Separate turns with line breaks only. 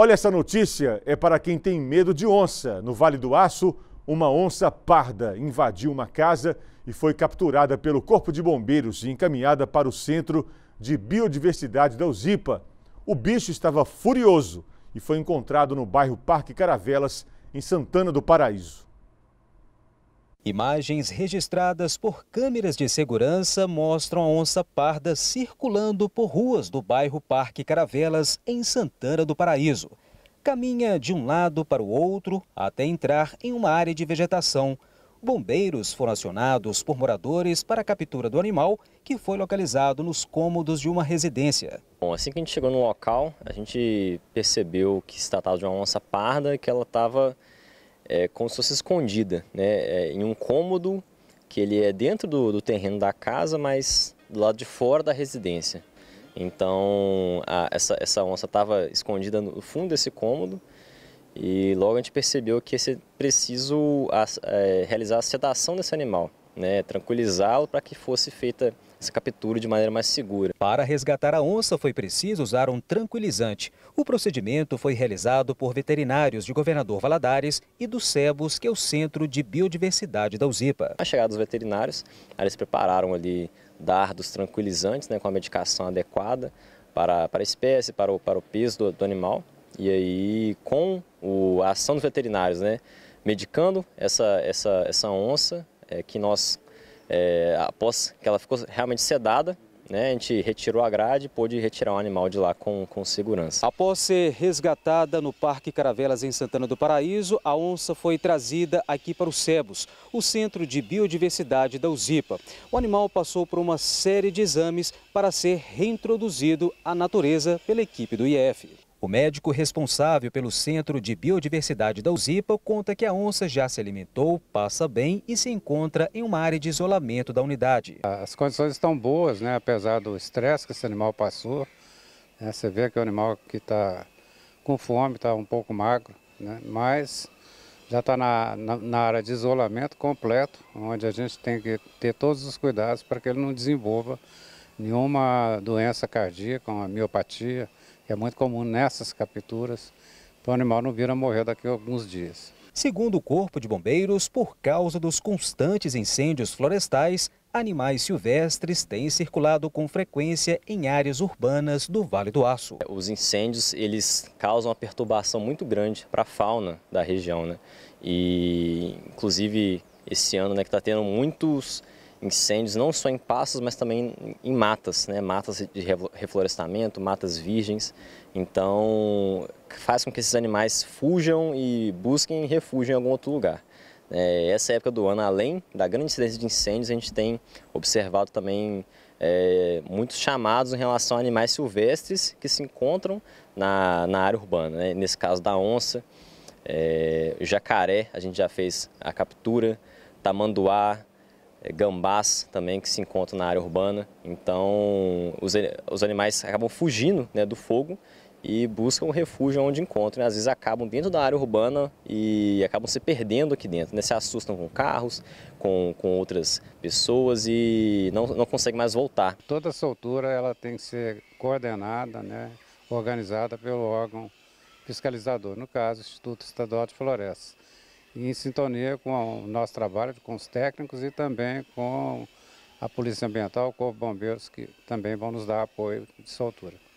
Olha, essa notícia é para quem tem medo de onça. No Vale do Aço, uma onça parda invadiu uma casa e foi capturada pelo Corpo de Bombeiros e encaminhada para o Centro de Biodiversidade da UZIPA. O bicho estava furioso e foi encontrado no bairro Parque Caravelas, em Santana do Paraíso. Imagens registradas por câmeras de segurança mostram a onça parda circulando por ruas do bairro Parque Caravelas, em Santana do Paraíso. Caminha de um lado para o outro até entrar em uma área de vegetação. Bombeiros foram acionados por moradores para a captura do animal, que foi localizado nos cômodos de uma residência. Bom, assim que a gente chegou no local, a gente
percebeu que se tratava de uma onça parda e que ela estava é, como se fosse escondida, né? É, em um cômodo que ele é dentro do, do, terreno da casa, mas do lado de fora da residência. Então a, essa, essa onça estava escondida no fundo desse cômodo e logo a gente percebeu que é preciso a, a, é, realizar a sedação desse animal né, tranquilizá-lo para que fosse feita essa captura de
maneira mais segura. Para resgatar a onça foi preciso usar um tranquilizante. O procedimento foi realizado por veterinários de Governador Valadares e do SEBUS, que é o Centro de Biodiversidade da UZIPA. A chegada dos veterinários, eles prepararam ali dardos
tranquilizantes né, com a medicação adequada para, para a espécie, para o, para o peso do, do animal. E aí, com o, a ação dos veterinários, né, medicando essa, essa, essa onça, é, que nós, é, após que ela ficou realmente sedada, né, a gente retirou a grade e pôde retirar o animal de lá com, com segurança.
Após ser resgatada no Parque Caravelas em Santana do Paraíso, a onça foi trazida aqui para o Cebos, o Centro de Biodiversidade da UZIPA. O animal passou por uma série de exames para ser reintroduzido à natureza pela equipe do IEF. O médico responsável pelo Centro de Biodiversidade da UZIPA conta que a onça já se alimentou,
passa bem e se encontra em uma área de isolamento da unidade. As condições estão boas, né? apesar do estresse que esse animal passou. Né? Você vê que é um animal que está com fome, está um pouco magro, né? mas já está na, na, na, área de isolamento completo, onde a gente tem que ter todos os cuidados para que ele não desenvolva nenhuma doença cardíaca, uma miopatia, que é muito comum nessas capturas, então o animal não a morrer daqui a alguns dias. Segundo o Corpo de Bombeiros, por
causa dos constantes incêndios florestais, animais silvestres têm circulado com frequência em áreas urbanas do Vale do Aço. Os incêndios eles causam
uma perturbação muito grande para a fauna da região, né? E inclusive esse ano, né, que está tendo muitos incêndios não só em pastos, mas também em matas, né? matas de reflorestamento, matas virgens. Então, faz com que esses animais fujam e busquem refúgio em algum outro lugar. É, essa época do ano, além da grande incidência de incêndios, a gente tem observado também é, muitos chamados em relação a animais silvestres que se encontram na, na área urbana, né? nesse caso da onça, é, jacaré, a gente já fez a captura, tamanduá, é, gambás também que se encontram na área urbana. Então, os, os animais acabam fugindo né, do fogo e buscam um refúgio onde encontram. Às vezes acabam dentro da área urbana e acabam se perdendo aqui dentro. Né? Se assustam com carros, com, com outras pessoas e não, não conseguem mais voltar.
Toda soltura ela tem que ser coordenada, né? organizada pelo órgão fiscalizador, no caso, Instituto Estadual de Florestas em sintonia com o nosso trabalho, com os técnicos e também com a Polícia Ambiental, o Corpo Bombeiros, que também vão nos dar apoio de soltura.